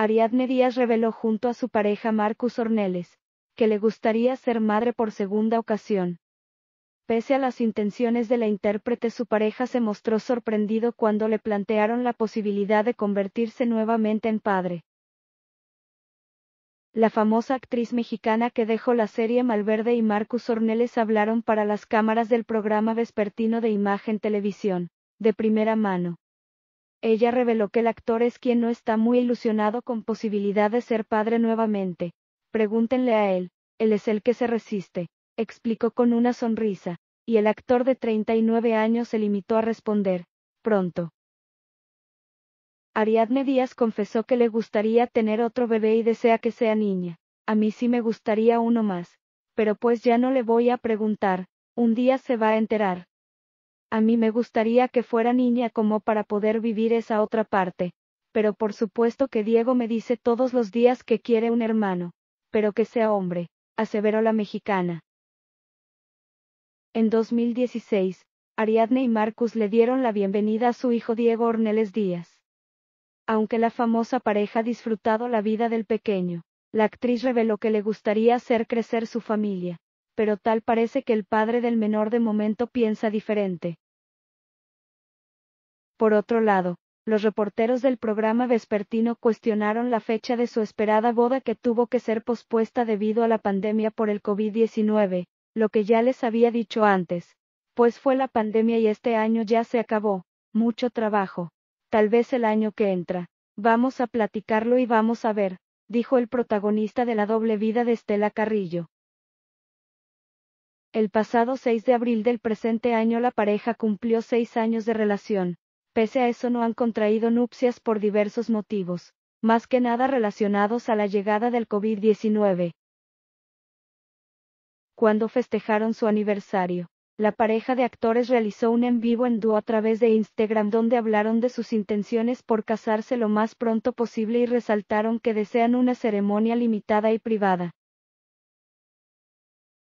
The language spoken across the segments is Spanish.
Ariadne Díaz reveló junto a su pareja Marcus Orneles, que le gustaría ser madre por segunda ocasión. Pese a las intenciones de la intérprete, su pareja se mostró sorprendido cuando le plantearon la posibilidad de convertirse nuevamente en padre. La famosa actriz mexicana que dejó la serie Malverde y Marcus Orneles hablaron para las cámaras del programa vespertino de Imagen Televisión, de primera mano ella reveló que el actor es quien no está muy ilusionado con posibilidad de ser padre nuevamente. Pregúntenle a él, él es el que se resiste, explicó con una sonrisa, y el actor de 39 años se limitó a responder, pronto. Ariadne Díaz confesó que le gustaría tener otro bebé y desea que sea niña. A mí sí me gustaría uno más, pero pues ya no le voy a preguntar, un día se va a enterar. A mí me gustaría que fuera niña como para poder vivir esa otra parte. Pero por supuesto que Diego me dice todos los días que quiere un hermano. Pero que sea hombre, aseveró la mexicana. En 2016, Ariadne y Marcus le dieron la bienvenida a su hijo Diego Orneles Díaz. Aunque la famosa pareja ha disfrutado la vida del pequeño, la actriz reveló que le gustaría hacer crecer su familia, pero tal parece que el padre del menor de momento piensa diferente. Por otro lado, los reporteros del programa vespertino cuestionaron la fecha de su esperada boda que tuvo que ser pospuesta debido a la pandemia por el COVID-19, lo que ya les había dicho antes, pues fue la pandemia y este año ya se acabó, mucho trabajo. Tal vez el año que entra. Vamos a platicarlo y vamos a ver, dijo el protagonista de la doble vida de Estela Carrillo. El pasado 6 de abril del presente año la pareja cumplió seis años de relación, pese a eso no han contraído nupcias por diversos motivos, más que nada relacionados a la llegada del COVID-19. Cuando festejaron su aniversario, la pareja de actores realizó un en vivo en dúo a través de Instagram donde hablaron de sus intenciones por casarse lo más pronto posible y resaltaron que desean una ceremonia limitada y privada.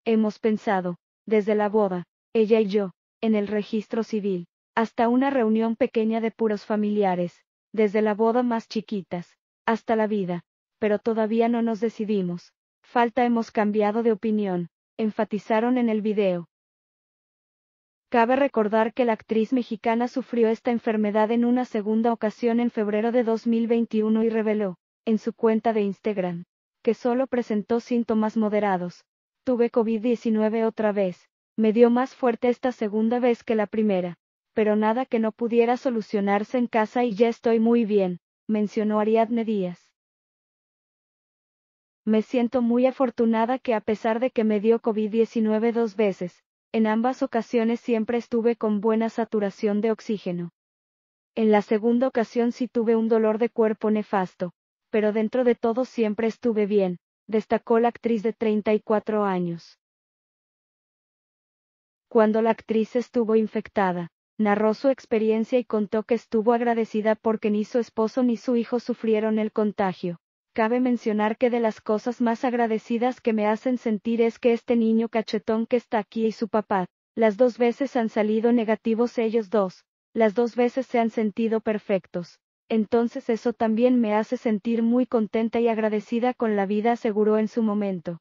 Hemos pensado, desde la boda, ella y yo, en el registro civil hasta una reunión pequeña de puros familiares, desde la boda más chiquitas, hasta la vida, pero todavía no nos decidimos. Falta hemos cambiado de opinión, enfatizaron en el video. Cabe recordar que la actriz mexicana sufrió esta enfermedad en una segunda ocasión en febrero de 2021 y reveló, en su cuenta de Instagram, que solo presentó síntomas moderados. Tuve COVID-19 otra vez, me dio más fuerte esta segunda vez que la primera pero nada que no pudiera solucionarse en casa y ya estoy muy bien, mencionó Ariadne Díaz. Me siento muy afortunada que a pesar de que me dio COVID-19 dos veces, en ambas ocasiones siempre estuve con buena saturación de oxígeno. En la segunda ocasión sí tuve un dolor de cuerpo nefasto, pero dentro de todo siempre estuve bien, destacó la actriz de 34 años. Cuando la actriz estuvo infectada, narró su experiencia y contó que estuvo agradecida porque ni su esposo ni su hijo sufrieron el contagio. Cabe mencionar que de las cosas más agradecidas que me hacen sentir es que este niño cachetón que está aquí y su papá, las dos veces han salido negativos ellos dos, las dos veces se han sentido perfectos. Entonces eso también me hace sentir muy contenta y agradecida con la vida, aseguró en su momento.